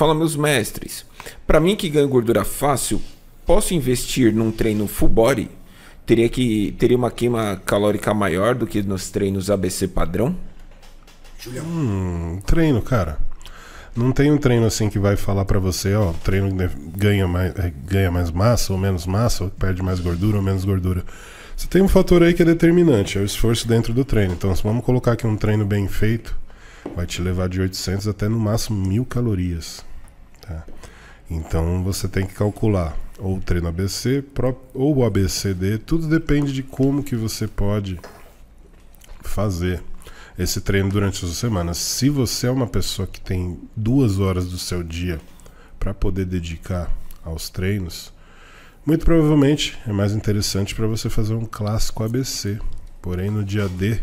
Fala, meus mestres. Para mim que ganho gordura fácil, posso investir num treino full body? Teria que teria uma queima calórica maior do que nos treinos ABC padrão? Julião. Hum, treino, cara. Não tem um treino assim que vai falar para você, ó, treino ganha mais, é, ganha mais massa ou menos massa, ou perde mais gordura ou menos gordura. Você tem um fator aí que é determinante, é o esforço dentro do treino. Então, se vamos colocar aqui um treino bem feito, vai te levar de 800 até no máximo mil calorias então você tem que calcular ou o treino ABC ou o ABCD, tudo depende de como que você pode fazer esse treino durante sua semanas. Se você é uma pessoa que tem duas horas do seu dia para poder dedicar aos treinos, muito provavelmente é mais interessante para você fazer um clássico ABC. Porém, no dia D,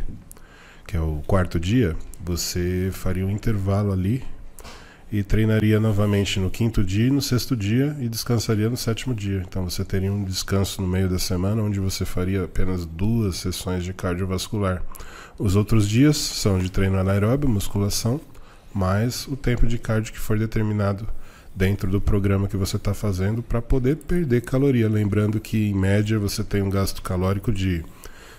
que é o quarto dia, você faria um intervalo ali e treinaria novamente no quinto dia e no sexto dia e descansaria no sétimo dia. Então você teria um descanso no meio da semana onde você faria apenas duas sessões de cardiovascular. Os outros dias são de treino anaeróbio, musculação, mais o tempo de cardio que for determinado dentro do programa que você está fazendo para poder perder caloria. Lembrando que em média você tem um gasto calórico de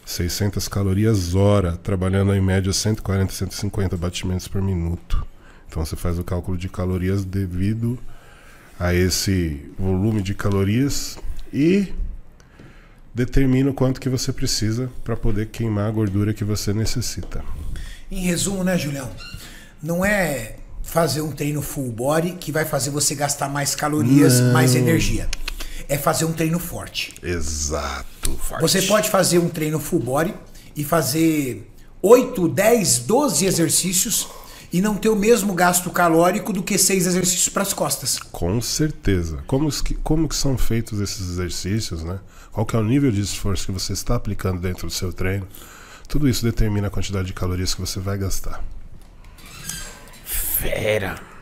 600 calorias hora, trabalhando em média 140, 150 batimentos por minuto. Então você faz o cálculo de calorias devido a esse volume de calorias e determina o quanto que você precisa para poder queimar a gordura que você necessita. Em resumo, né, Julião? Não é fazer um treino full body que vai fazer você gastar mais calorias, Não. mais energia. É fazer um treino forte. Exato. Forte. Você pode fazer um treino full body e fazer 8, 10, 12 exercícios e não ter o mesmo gasto calórico do que seis exercícios para as costas. Com certeza. Como que, como que são feitos esses exercícios, né? Qual que é o nível de esforço que você está aplicando dentro do seu treino? Tudo isso determina a quantidade de calorias que você vai gastar. Fera.